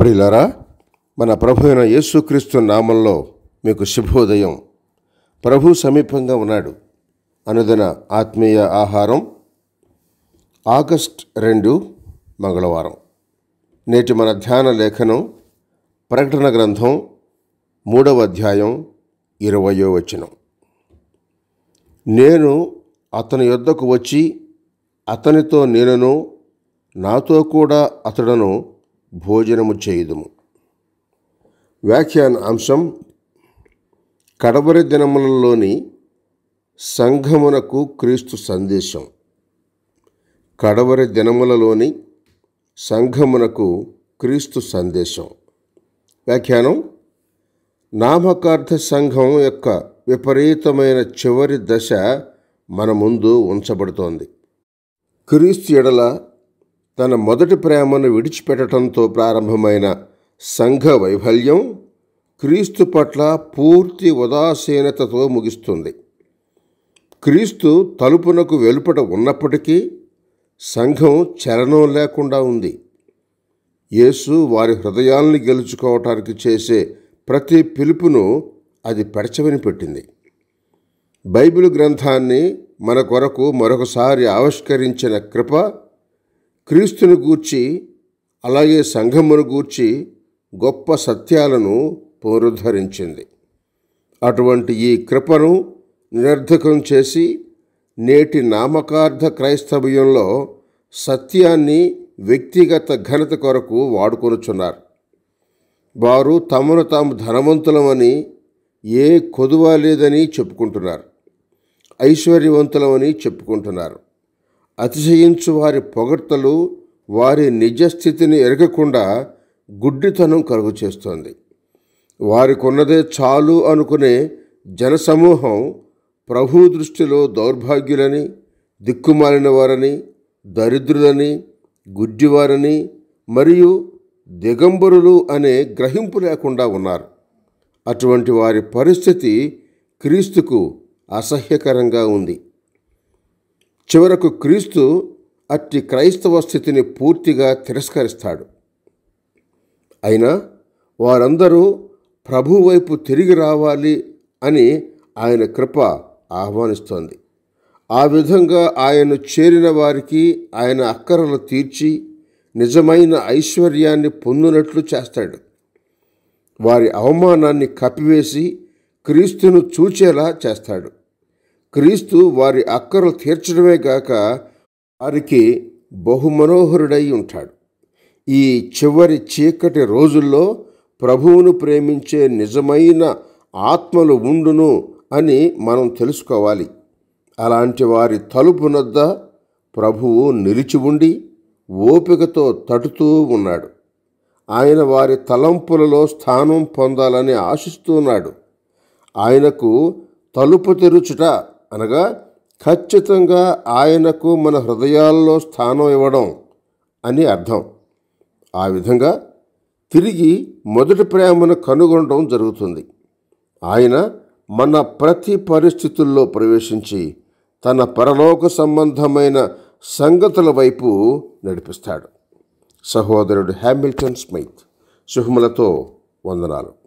ప్రియులరా మన ప్రభు అయిన యేసుక్రీస్తు నామంలో మీకు శుభోదయం ప్రభు సమీపంగా ఉన్నాడు అనుదిన ఆత్మీయ ఆహారం ఆగస్ట్ రెండు మంగళవారం నేటి మన ధ్యాన లేఖనం ప్రకటన గ్రంథం మూడవ అధ్యాయం ఇరవయో వచనం నేను అతని యొద్దకు వచ్చి అతనితో నేనును నాతో కూడా అతడను భోజనము చేయుదుము వ్యాఖ్యాన అంశం కడవరి దినములలోని సంఘమునకు క్రీస్తు సందేశం కడవరి దినములలోని సంఘమునకు క్రీస్తు సందేశం వ్యాఖ్యానం నామకార్థ సంఘం యొక్క విపరీతమైన చివరి దశ మన ముందు ఉంచబడుతోంది క్రీస్తు ఎడల తన మొదటి ప్రేమను విడిచిపెట్టడంతో ప్రారంభమైన సంఘ వైఫల్యం క్రీస్తు పట్ల పూర్తి ఉదాసీనతతో ముగిస్తుంది క్రీస్తు తలుపునకు వెలుపట ఉన్నప్పటికీ సంఘం చలనం లేకుండా ఉంది యేసు వారి హృదయాల్ని గెలుచుకోవటానికి చేసే ప్రతి పిలుపును అది పెడచవని పెట్టింది బైబిల్ గ్రంథాన్ని మన కొరకు మరొకసారి ఆవిష్కరించిన కృప క్రీస్తుని గూర్చి అలాగే సంఘమును గూర్చి గొప్ప సత్యాలను పునరుద్ధరించింది అటువంటి ఈ కృపను నిరర్ధకం చేసి నేటి నామకార్థ క్రైస్తవ్యంలో సత్యాన్ని వ్యక్తిగత ఘనత కొరకు వాడుకొనుచున్నారు వారు తమను తాము ధనవంతులమని ఏ కొదువ లేదని చెప్పుకుంటున్నారు ఐశ్వర్యవంతులమని చెప్పుకుంటున్నారు అతిశయించు వారి పొగడ్తలు వారి నిజస్థితిని ఎరగకుండా గుడ్డితనం కరుగు చేస్తోంది వారికున్నదే చాలు అనుకునే జనసమూహం ప్రభు దృష్టిలో దౌర్భాగ్యులని దిక్కుమాలిన వారని దరిద్రులని గుడ్డివారని మరియు దిగంబరులు అనే గ్రహింపు లేకుండా ఉన్నారు అటువంటి వారి పరిస్థితి క్రీస్తుకు అసహ్యకరంగా ఉంది చివరకు క్రీస్తు అట్టి క్రైస్తవ స్థితిని పూర్తిగా తిరస్కరిస్తాడు అయినా వారందరూ ప్రభు వైపు తిరిగి రావాలి అని ఆయన కృప ఆహ్వానిస్తోంది ఆ విధంగా ఆయన చేరిన వారికి ఆయన అక్కరలు తీర్చి నిజమైన ఐశ్వర్యాన్ని పొందినట్లు చేస్తాడు వారి అవమానాన్ని కప్పివేసి క్రీస్తును చూచేలా చేస్తాడు క్రీస్తు వారి అక్కరలు తీర్చడమే గాక వారికి బహుమనోహరుడై ఉంటాడు ఈ చివరి చీకటి రోజుల్లో ప్రభువును ప్రేమించే నిజమైన ఆత్మలు ఉండును అని మనం తెలుసుకోవాలి అలాంటి వారి తలుపునద్ద ప్రభువు నిలిచి ఉండి ఓపికతో తటుతూ ఉన్నాడు ఆయన వారి తలంపులలో స్థానం పొందాలని ఆశిస్తున్నాడు ఆయనకు తలుపు తెరుచుట అనగా ఖచ్చితంగా ఆయనకు మన హృదయాల్లో స్థానం ఇవ్వడం అని అర్థం ఆ విధంగా తిరిగి మొదటి ప్రేమను కనుగొనడం జరుగుతుంది ఆయన మన ప్రతి పరిస్థితుల్లో ప్రవేశించి తన పరలోక సంబంధమైన సంగతుల వైపు నడిపిస్తాడు సహోదరుడు హ్యామిల్టన్ స్మైత్ శుభములతో వందనాలు